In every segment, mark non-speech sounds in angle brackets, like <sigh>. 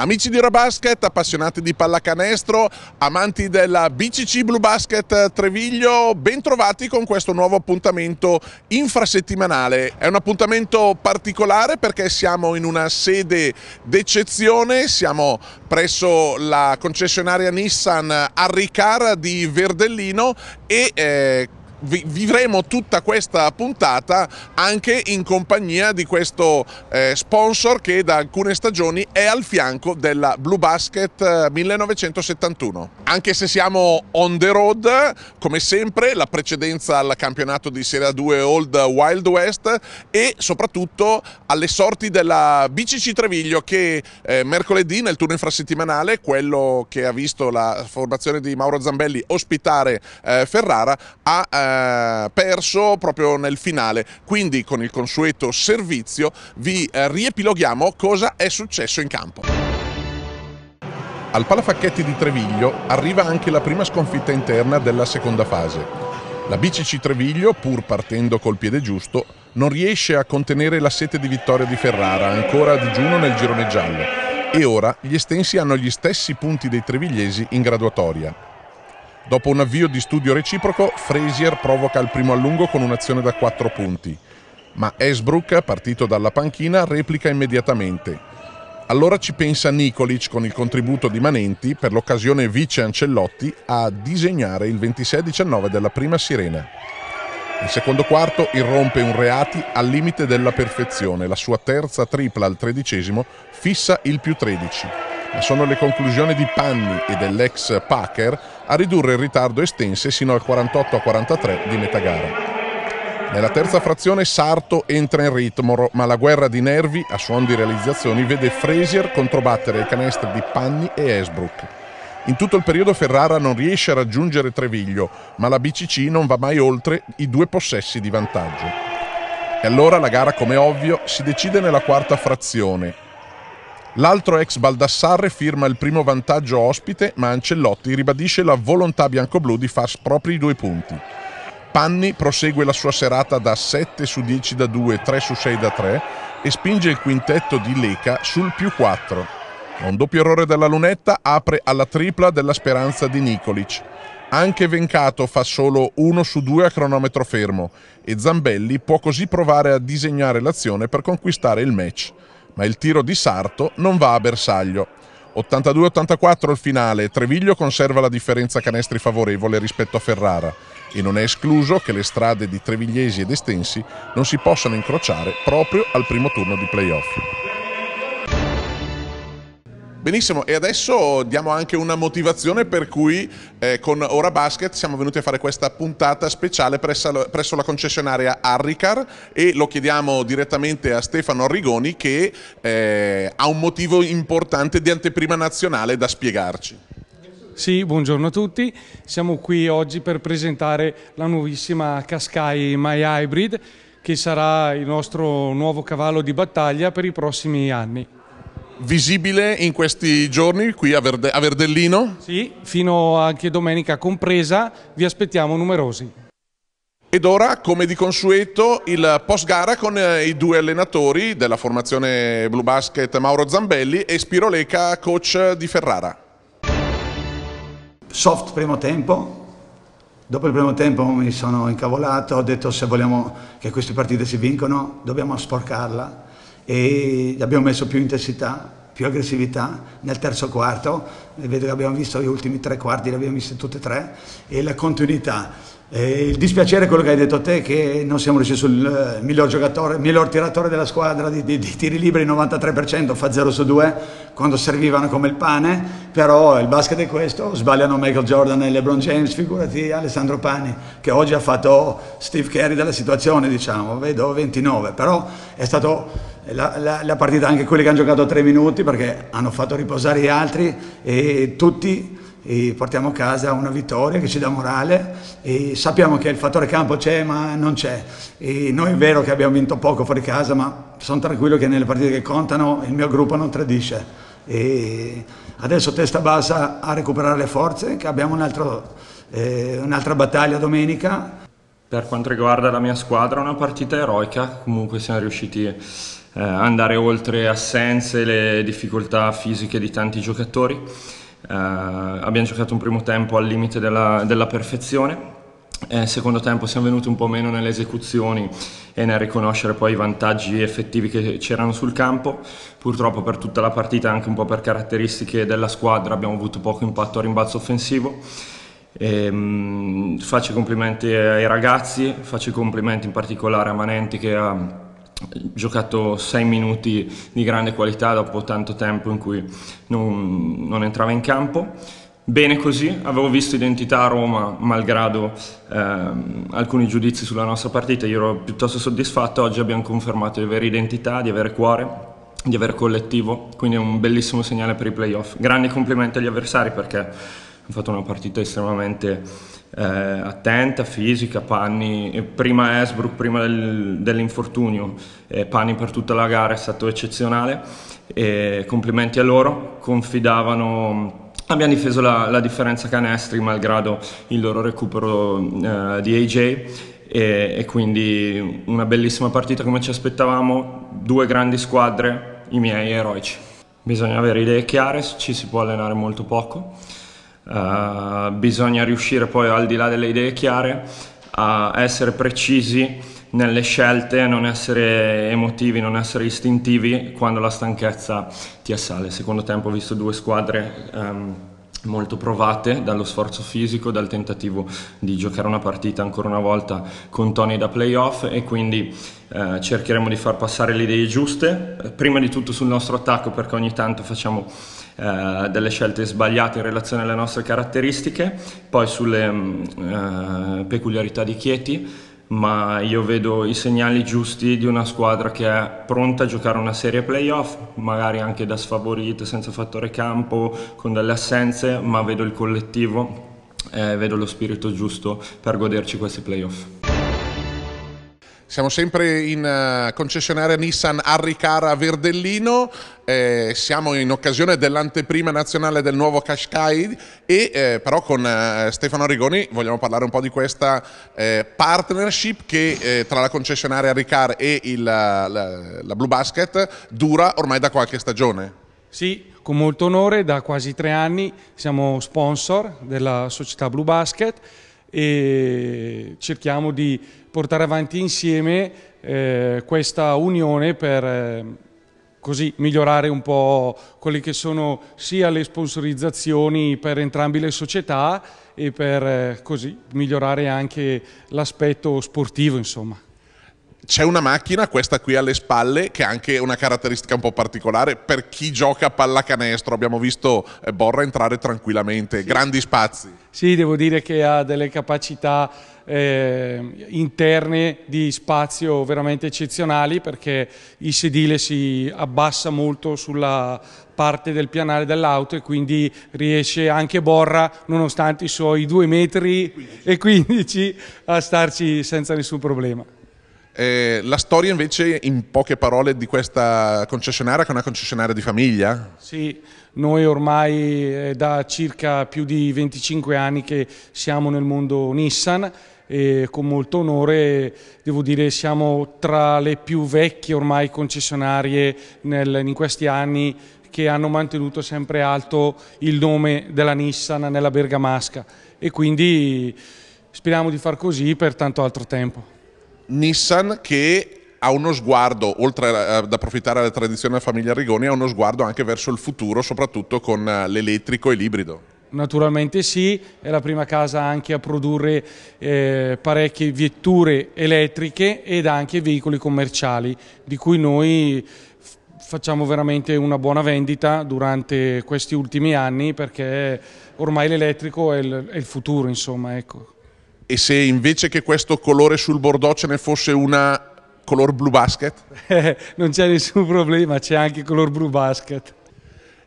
Amici di Eurobasket, appassionati di pallacanestro, amanti della BCC Blue Basket Treviglio, bentrovati con questo nuovo appuntamento infrasettimanale. È un appuntamento particolare perché siamo in una sede d'eccezione, siamo presso la concessionaria Nissan Arricar di Verdellino e eh, vivremo tutta questa puntata anche in compagnia di questo eh, sponsor che da alcune stagioni è al fianco della Blue Basket 1971. Eh, anche se siamo on the road, come sempre la precedenza al campionato di Serie 2 Old Wild West e soprattutto alle sorti della BCC Treviglio che eh, mercoledì nel turno infrasettimanale, quello che ha visto la formazione di Mauro Zambelli ospitare Ferrara, ha eh, perso proprio nel finale. Quindi con il consueto servizio vi eh, riepiloghiamo cosa è successo in campo. Al Palafacchetti di Treviglio arriva anche la prima sconfitta interna della seconda fase. La BCC Treviglio, pur partendo col piede giusto, non riesce a contenere la sete di vittoria di Ferrara, ancora a digiuno nel girone giallo, e ora gli estensi hanno gli stessi punti dei trevigliesi in graduatoria. Dopo un avvio di studio reciproco, Frazier provoca il primo allungo con un'azione da 4 punti, ma Esbrook, partito dalla panchina, replica immediatamente. Allora ci pensa Nikolic con il contributo di Manenti, per l'occasione vice Ancellotti, a disegnare il 26-19 della prima sirena. Il secondo quarto irrompe un Reati al limite della perfezione, la sua terza tripla al tredicesimo fissa il più 13. Ma sono le conclusioni di Panni e dell'ex Packer a ridurre il ritardo estense sino al 48 a 43 di metà gara. Nella terza frazione Sarto entra in ritmo, ma la guerra di nervi, a suon di realizzazioni, vede Frazier controbattere il canestro di Panni e Esbrook. In tutto il periodo Ferrara non riesce a raggiungere Treviglio, ma la BCC non va mai oltre i due possessi di vantaggio. E allora la gara, come ovvio, si decide nella quarta frazione, L'altro ex Baldassarre firma il primo vantaggio ospite, ma Ancellotti ribadisce la volontà bianco-blu di far propri i due punti. Panni prosegue la sua serata da 7 su 10 da 2, 3 su 6 da 3 e spinge il quintetto di Leca sul più 4. Un doppio errore della lunetta apre alla tripla della speranza di Nikolic. Anche Vencato fa solo 1 su 2 a cronometro fermo e Zambelli può così provare a disegnare l'azione per conquistare il match ma il tiro di Sarto non va a bersaglio. 82-84 il finale, Treviglio conserva la differenza canestri favorevole rispetto a Ferrara e non è escluso che le strade di Trevigliesi ed Estensi non si possano incrociare proprio al primo turno di playoff. Benissimo, e adesso diamo anche una motivazione per cui eh, con Ora Basket siamo venuti a fare questa puntata speciale presso, presso la concessionaria Arricar e lo chiediamo direttamente a Stefano Arrigoni che eh, ha un motivo importante di anteprima nazionale da spiegarci. Sì, buongiorno a tutti. Siamo qui oggi per presentare la nuovissima Cascai My Hybrid che sarà il nostro nuovo cavallo di battaglia per i prossimi anni visibile in questi giorni qui a, Verde, a Verdellino? Sì, fino anche domenica compresa, vi aspettiamo numerosi. Ed ora, come di consueto, il post gara con eh, i due allenatori della formazione Blue Basket Mauro Zambelli e Spiro Leca, coach di Ferrara. Soft primo tempo, dopo il primo tempo mi sono incavolato, ho detto se vogliamo che queste partite si vincono dobbiamo sporcarla e abbiamo messo più intensità, più aggressività nel terzo quarto, vedo che abbiamo visto gli ultimi tre quarti, li abbiamo visti tutti e tre, e la continuità. E il dispiacere è quello che hai detto a te, che non siamo riusciti sul eh, miglior giocatore, miglior tiratore della squadra di, di, di tiri liberi, 93%, fa 0 su 2, quando servivano come il pane, però il basket è questo, sbagliano Michael Jordan e LeBron James, figurati Alessandro Pani, che oggi ha fatto Steve Carey della situazione, diciamo, vedo 29, però è stato la, la, la, partita anche quelli che hanno giocato tre minuti perché hanno fatto riposare gli altri e tutti e portiamo a casa una vittoria che ci dà morale e sappiamo che il fattore campo c'è ma non c'è e noi è vero che abbiamo vinto poco fuori casa ma sono tranquillo che nelle partite che contano il mio gruppo non tradisce e adesso testa bassa a recuperare le forze che abbiamo eh, un'altra battaglia domenica per quanto riguarda la mia squadra, una partita eroica, comunque siamo riusciti a eh, andare oltre assenze, le difficoltà fisiche di tanti giocatori. Eh, abbiamo giocato un primo tempo al limite della, della perfezione, eh, secondo tempo siamo venuti un po' meno nelle esecuzioni e nel riconoscere poi i vantaggi effettivi che c'erano sul campo. Purtroppo per tutta la partita, anche un po' per caratteristiche della squadra, abbiamo avuto poco impatto a rimbalzo offensivo. E, ehm, faccio i complimenti ai ragazzi, faccio i complimenti in particolare a Manenti che ha giocato 6 minuti di grande qualità dopo tanto tempo in cui non, non entrava in campo. Bene così, avevo visto identità a Roma, malgrado eh, alcuni giudizi sulla nostra partita, io ero piuttosto soddisfatto, oggi abbiamo confermato di avere identità, di avere cuore, di avere collettivo, quindi è un bellissimo segnale per i playoff. Grandi complimenti agli avversari perché ha fatto una partita estremamente eh, attenta, fisica, Panni, prima Esbrook, prima del, dell'infortunio, eh, Panni per tutta la gara è stato eccezionale, eh, complimenti a loro, confidavano... Abbiamo difeso la, la, differenza canestri malgrado il loro recupero eh, di AJ e, e, quindi una bellissima partita come ci aspettavamo, due grandi squadre, i miei eroici. Bisogna avere idee chiare, ci si può allenare molto poco eh, bisogna riuscire poi al di là delle idee chiare a essere precisi nelle scelte, non essere emotivi, non essere istintivi quando la stanchezza ti assale. Secondo tempo ho visto due squadre um, molto provate dallo sforzo fisico, dal tentativo di giocare una partita ancora una volta con Tony da playoff e quindi eh, cercheremo di far passare le idee giuste, eh, prima di tutto sul nostro attacco perché ogni tanto facciamo eh, delle scelte sbagliate in relazione alle nostre caratteristiche, poi sulle mh, mm, eh, peculiarità di Chieti, ma io vedo i segnali giusti di una squadra che è pronta a giocare una serie playoff, magari anche da sfavorita, senza fattore campo, con delle assenze, ma vedo il collettivo, eh, vedo lo spirito giusto per goderci questi playoff. Siamo sempre in eh, concessionaria Nissan Arricara Verdellino, eh, siamo in occasione dell'anteprima nazionale del nuovo Qashqai e eh, però con eh, Stefano Rigoni vogliamo parlare un po' di questa eh, partnership che eh, tra la concessionaria Ricar e il, la, la Blue Basket dura ormai da qualche stagione. Sì, con molto onore, da quasi tre anni siamo sponsor della società Blue Basket e cerchiamo di portare avanti insieme eh, questa unione per eh, così migliorare un po' quelle che sono sia le sponsorizzazioni per entrambe le società e per eh, così migliorare anche l'aspetto sportivo insomma c'è una macchina, questa qui alle spalle, che ha anche una caratteristica un po' particolare per chi gioca a pallacanestro. Abbiamo visto eh, Borra entrare tranquillamente, sì. grandi spazi. Sì, devo dire che ha delle capacità eh, interne di spazio veramente eccezionali perché il sedile si abbassa molto sulla parte del pianale dell'auto e quindi riesce anche Borra, nonostante i suoi 2 metri 15. e 15, a starci senza nessun problema. Eh, la storia invece in poche parole di questa concessionaria che è una concessionaria di famiglia? Sì, noi ormai è eh, da circa più di 25 anni che siamo nel mondo Nissan e con molto onore devo dire siamo tra le più vecchie ormai concessionarie nel, in questi anni che hanno mantenuto sempre alto il nome della Nissan nella Bergamasca e quindi speriamo di far così per tanto altro tempo. Nissan che ha uno sguardo, oltre ad approfittare della tradizione della famiglia Rigoni, ha uno sguardo anche verso il futuro, soprattutto con eh, l'elettrico e l'ibrido. Naturalmente sì, è la prima casa anche a produrre eh, parecchie vetture elettriche ed anche veicoli commerciali, di cui noi facciamo veramente una buona vendita durante questi ultimi anni perché ormai l'elettrico è, è il, futuro, insomma, ecco. E se invece che questo colore sul Bordeaux ce ne fosse una color blu basket? <laughs> non c'è nessun problema, c'è anche color blu basket.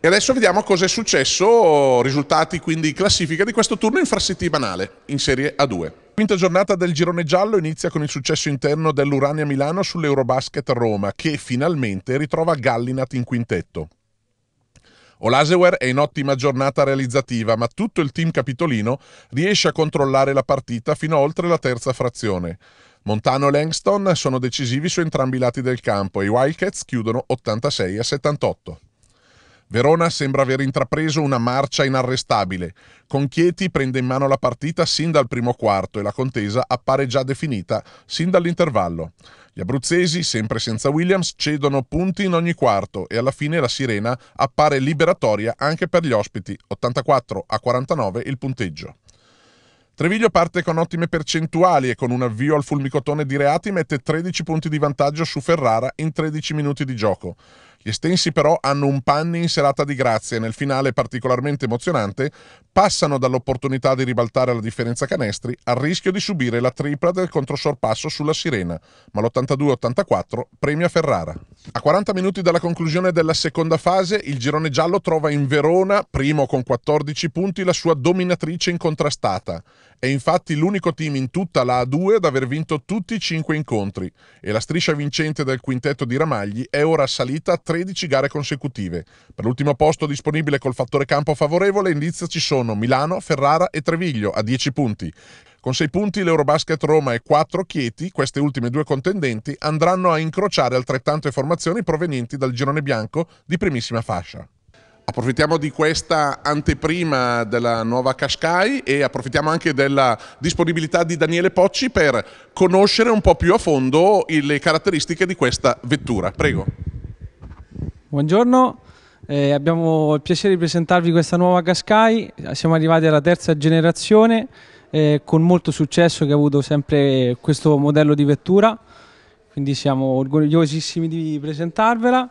E adesso vediamo cosa è successo, risultati quindi classifica di questo turno infrasettimanale in Serie A2. Quinta giornata del girone giallo inizia con il successo interno dell'Urania Milano sull'Eurobasket Roma, che finalmente ritrova Gallinat in quintetto. Olasewer è in ottima giornata realizzativa, ma tutto il team capitolino riesce a controllare la partita fino a oltre la terza frazione. Montano e Langston sono decisivi su entrambi i lati del campo e i Wildcats chiudono 86 a 78. Verona sembra aver intrapreso una marcia inarrestabile. Conchieti prende in mano la partita sin dal primo quarto e la contesa appare già definita sin dall'intervallo. Gli abruzzesi, sempre senza Williams, cedono punti in ogni quarto e alla fine la sirena appare liberatoria anche per gli ospiti, 84 a 49 il punteggio. Treviglio parte con ottime percentuali e con un avvio al fulmicotone di reati mette 13 punti di vantaggio su Ferrara in 13 minuti di gioco. Gli Stensi però hanno un panni in serata di grazie, nel finale particolarmente emozionante, passano dall'opportunità di ribaltare la differenza canestri al rischio di subire la tripla del controsorpasso sulla Sirena, ma l'82-84 premia Ferrara. A 40 minuti dalla conclusione della seconda fase, il girone giallo trova in Verona, primo con 14 punti, la sua dominatrice incontrastata. È infatti l'unico team in tutta la A2 ad aver vinto tutti i 5 incontri e la striscia vincente del quintetto di Ramagli è ora salita a 13 gare consecutive. Per l'ultimo posto disponibile col fattore campo favorevole in lizza ci sono Milano, Ferrara e Treviglio a 10 punti. Con sei punti l'Eurobasket Roma e quattro Chieti, queste ultime due contendenti, andranno a incrociare altrettante formazioni provenienti dal girone bianco di primissima fascia. Approfittiamo di questa anteprima della nuova Cascai e approfittiamo anche della disponibilità di Daniele Pocci per conoscere un po' più a fondo le caratteristiche di questa vettura. Prego. Buongiorno, eh, abbiamo il piacere di presentarvi questa nuova Cascai, siamo arrivati alla terza generazione eh, con molto successo che ha avuto sempre questo modello di vettura, quindi siamo orgogliosissimi di presentarvela.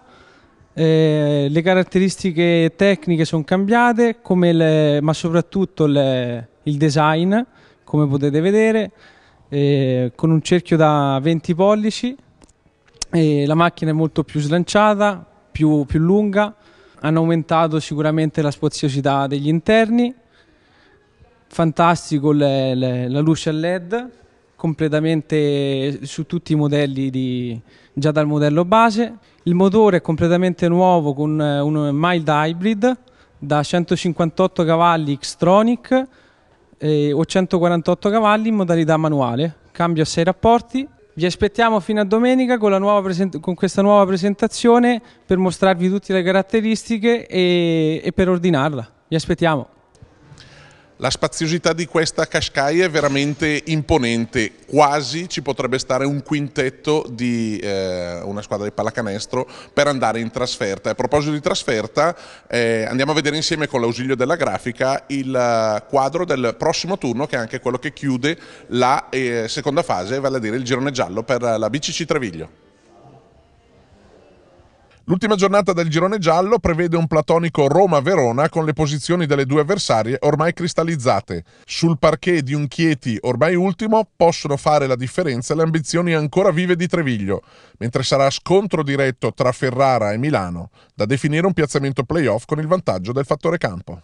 Eh, le caratteristiche tecniche sono cambiate, le, ma soprattutto le, il design, come potete vedere, eh, con un cerchio da 20 pollici. la macchina è molto più slanciata, più, più lunga, hanno aumentato sicuramente la spaziosità degli interni fantastico le, le, la luce a led completamente su tutti i modelli di, già dal modello base il motore è completamente nuovo con eh, un mild hybrid da 158 cavalli Xtronic eh, o 148 cavalli in modalità manuale cambio a 6 rapporti vi aspettiamo fino a domenica con, con, questa nuova presentazione per mostrarvi tutte le caratteristiche e, e per ordinarla. Vi aspettiamo. La spaziosità di questa cascaia è veramente imponente, quasi ci potrebbe stare un quintetto di eh, una squadra di pallacanestro per andare in trasferta. A proposito di trasferta, eh, andiamo a vedere insieme con l'ausilio della grafica il eh, quadro del prossimo turno che è anche quello che chiude la eh, seconda fase, vale a dire il girone giallo per la BCC Treviglio. L'ultima giornata del girone giallo prevede un platonico Roma-Verona con le posizioni delle due avversarie ormai cristallizzate. Sul parquet di un Chieti ormai ultimo possono fare la differenza le ambizioni ancora vive di Treviglio, mentre sarà scontro diretto tra Ferrara e Milano, da definire un piazzamento playoff con il vantaggio del fattore campo.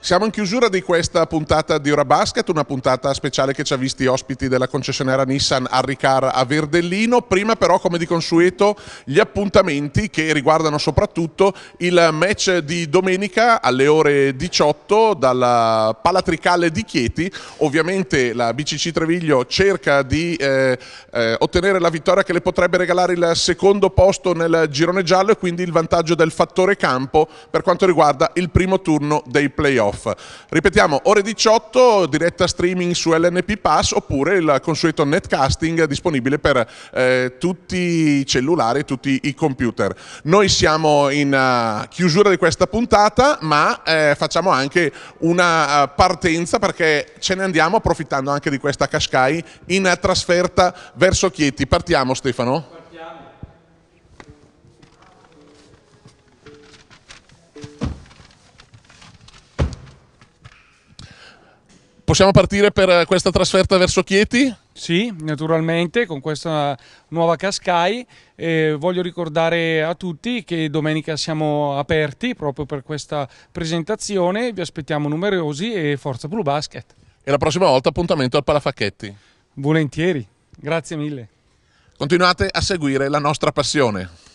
Siamo in chiusura di questa puntata di Ora Basket, una puntata speciale che ci ha visti ospiti della concessionaria Nissan a Arricar a Verdellino. Prima però, come di consueto, gli appuntamenti che riguardano soprattutto il match di domenica alle ore 18 dalla Palatricale di Chieti. Ovviamente la BCC Treviglio cerca di eh, eh, ottenere la vittoria che le potrebbe regalare il secondo posto nel girone giallo e quindi il vantaggio del fattore campo per quanto riguarda il primo turno dei playoff playoff. Ripetiamo, ore 18, diretta streaming su LNP Pass oppure il consueto netcasting disponibile per eh, tutti i cellulari, tutti i computer. Noi siamo in uh, chiusura di questa puntata, ma eh, facciamo anche una uh, partenza perché ce ne andiamo approfittando anche di questa Cascai in uh, trasferta verso Chieti. Partiamo Stefano. possiamo partire per eh, questa trasferta verso Chieti? Sì, naturalmente, con questa nuova Cascai. Eh, voglio ricordare a tutti che domenica siamo aperti proprio per questa presentazione. Vi aspettiamo numerosi e forza Blue Basket. E la prossima volta appuntamento al Palafacchetti. Volentieri, grazie mille. Continuate a seguire la nostra passione.